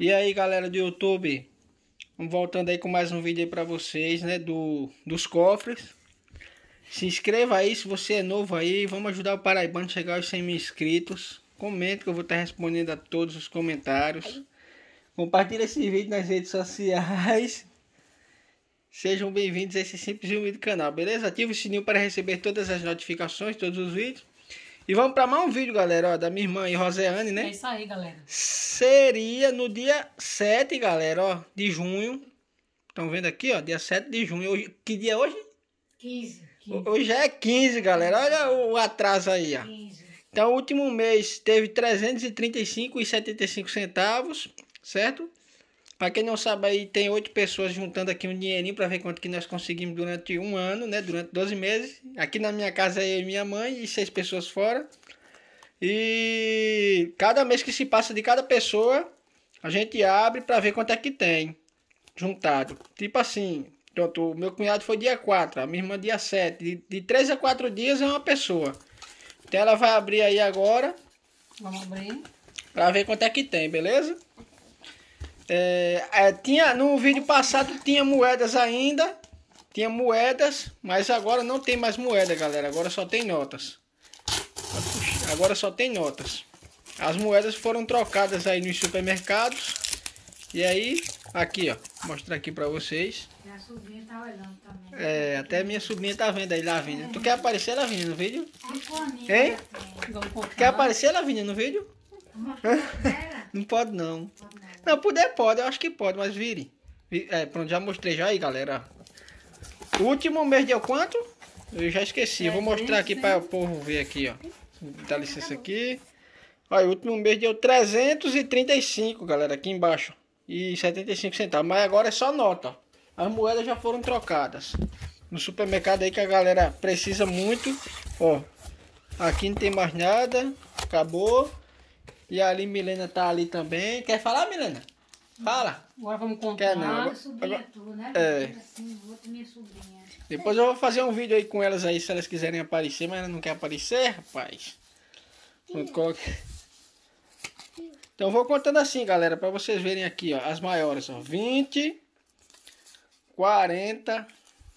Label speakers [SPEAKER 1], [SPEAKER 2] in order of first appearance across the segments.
[SPEAKER 1] E aí galera do YouTube, voltando aí com mais um vídeo aí pra vocês, né, do, dos cofres. Se inscreva aí se você é novo aí, vamos ajudar o Paraibano a chegar aos 100 mil inscritos. Comente que eu vou estar respondendo a todos os comentários. Compartilhe esse vídeo nas redes sociais. Sejam bem-vindos a esse simples e humilde canal, beleza? Ative o sininho para receber todas as notificações, todos os vídeos. E vamos para mais um vídeo, galera, ó, da minha irmã e Roseane, né? É isso aí, galera. Seria no dia 7, galera, ó, de junho. Estão vendo aqui, ó, dia 7 de junho. Hoje, que dia é hoje? 15. 15. Hoje é 15, galera. Olha o atraso aí, ó. 15. Então, o último mês teve 335,75 centavos, certo? Para quem não sabe, aí tem oito pessoas juntando aqui um dinheirinho para ver quanto que nós conseguimos durante um ano, né? Durante 12 meses. Aqui na minha casa é minha mãe e seis pessoas fora. E cada mês que se passa de cada pessoa, a gente abre para ver quanto é que tem juntado. Tipo assim, pronto, o meu cunhado foi dia 4, a minha irmã dia 7. De, de 3 a 4 dias é uma pessoa. Então ela vai abrir aí agora. Vamos abrir. Pra ver quanto é que tem, beleza? É, é, tinha, no vídeo passado tinha moedas ainda. Tinha moedas, mas agora não tem mais moeda, galera. Agora só tem notas. Agora só tem notas. As moedas foram trocadas aí nos supermercados. E aí, aqui ó, vou mostrar aqui pra vocês. Tá é, até minha sobrinha tá vendo aí, Lavínia. Tu quer aparecer, Lavínia, no vídeo? É hein? Quer aparecer, Lavínia, no vídeo? Não pode não. Não, puder pode, eu acho que pode, mas vire. É, pronto, já mostrei já aí, galera. último mês deu quanto? Eu já esqueci. Vou mostrar aqui né? para o povo ver aqui, ó. Dá licença aqui. Olha, o último mês deu 335, galera, aqui embaixo. E 75 centavos. Mas agora é só nota. As moedas já foram trocadas. No supermercado aí que a galera precisa muito. Ó, aqui não tem mais nada. Acabou. E ali Milena tá ali também. Quer falar, Milena? Fala. Agora vamos contar. Quer não. Agora, agora, é tudo, né? É. Assim, Depois eu vou fazer um vídeo aí com elas aí, se elas quiserem aparecer, mas ela não quer aparecer, rapaz. Pronto, coloquei. Então vou contando assim, galera, pra vocês verem aqui, ó, as maiores, ó, 20, 40,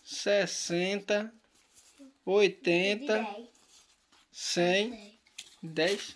[SPEAKER 1] 60, 80, 100, 10,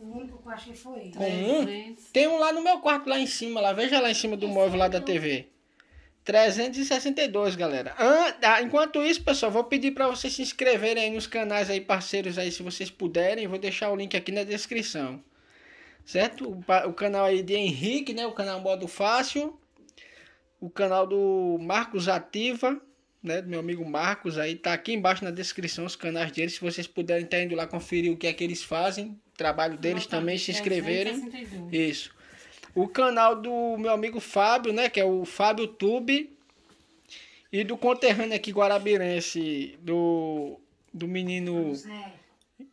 [SPEAKER 1] O único que eu achei foi ele. um? Tem um lá no meu quarto, lá em cima, lá. Veja lá em cima do móvel lá é da TV. 362, galera. Ah, enquanto isso, pessoal, vou pedir para vocês se inscreverem aí nos canais aí, parceiros aí, se vocês puderem. Vou deixar o link aqui na descrição. Certo? O, o canal aí de Henrique, né? O canal Modo Fácil. O canal do Marcos Ativa né, do meu amigo Marcos aí, tá aqui embaixo na descrição os canais deles, se vocês puderem estar tá indo lá conferir o que é que eles fazem, trabalho deles Nota também, se inscreverem. Isso. O canal do meu amigo Fábio, né, que é o Fábio Tube, e do conterrâneo aqui guarabirense, do, do menino... José.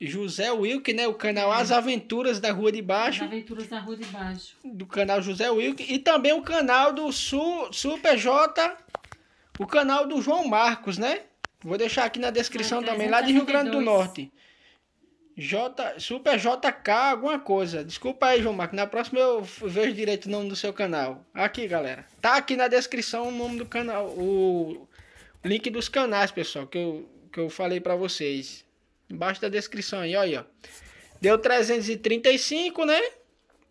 [SPEAKER 1] José Wilk, né? O canal é. As Aventuras da Rua de Baixo. As Aventuras da Rua de Baixo. Do canal José Wilk. E também o canal do Su, Super J o canal do João Marcos, né? Vou deixar aqui na descrição também, lá de Rio Grande do Norte. J, Super JK, alguma coisa. Desculpa aí, João Marcos. Na próxima eu vejo direito o nome do seu canal. Aqui, galera. Tá aqui na descrição o nome do canal. O link dos canais, pessoal, que eu, que eu falei pra vocês. Embaixo da descrição aí, olha aí, ó. Deu 335, né?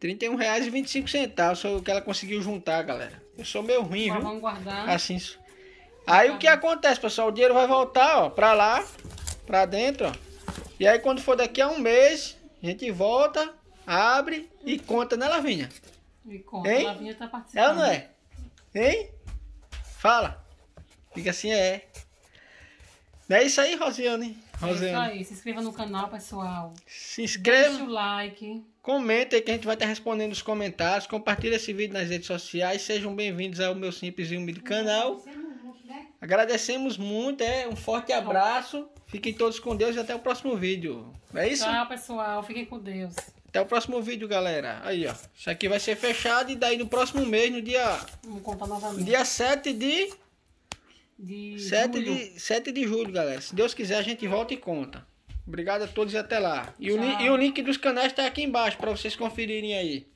[SPEAKER 1] R$31,25 foi o que ela conseguiu juntar, galera. Eu sou meio ruim, Mas tá viu? Vamos guardar. Assim. Aí o que acontece, pessoal? O dinheiro vai voltar, ó, pra lá, pra dentro, ó. E aí quando for daqui a um mês, a gente volta, abre e conta, né, Lavinha? E conta, hein? Lavinha tá participando. É ou não é? Hein? Fala. Fica assim, é. É isso aí, Rosiane. Rosiane. É isso aí. Se inscreva no canal, pessoal. Se inscreva. Deixa o like. Comenta aí que a gente vai estar respondendo os comentários. Compartilha esse vídeo nas redes sociais. Sejam bem-vindos ao meu simples e humilde canal. Agradecemos muito, é um forte abraço. Fiquem todos com Deus e até o próximo vídeo. É isso? Tchau, pessoal. Fiquem com Deus. Até o próximo vídeo, galera. Aí, ó. Isso aqui vai ser fechado e daí no próximo mês, no dia. Vamos contar novamente. Dia 7 de de 7 julho. De, 7 de julho, galera. Se Deus quiser, a gente volta e conta. Obrigado a todos e até lá. E, o, e o, link dos canais está aqui embaixo para vocês conferirem aí.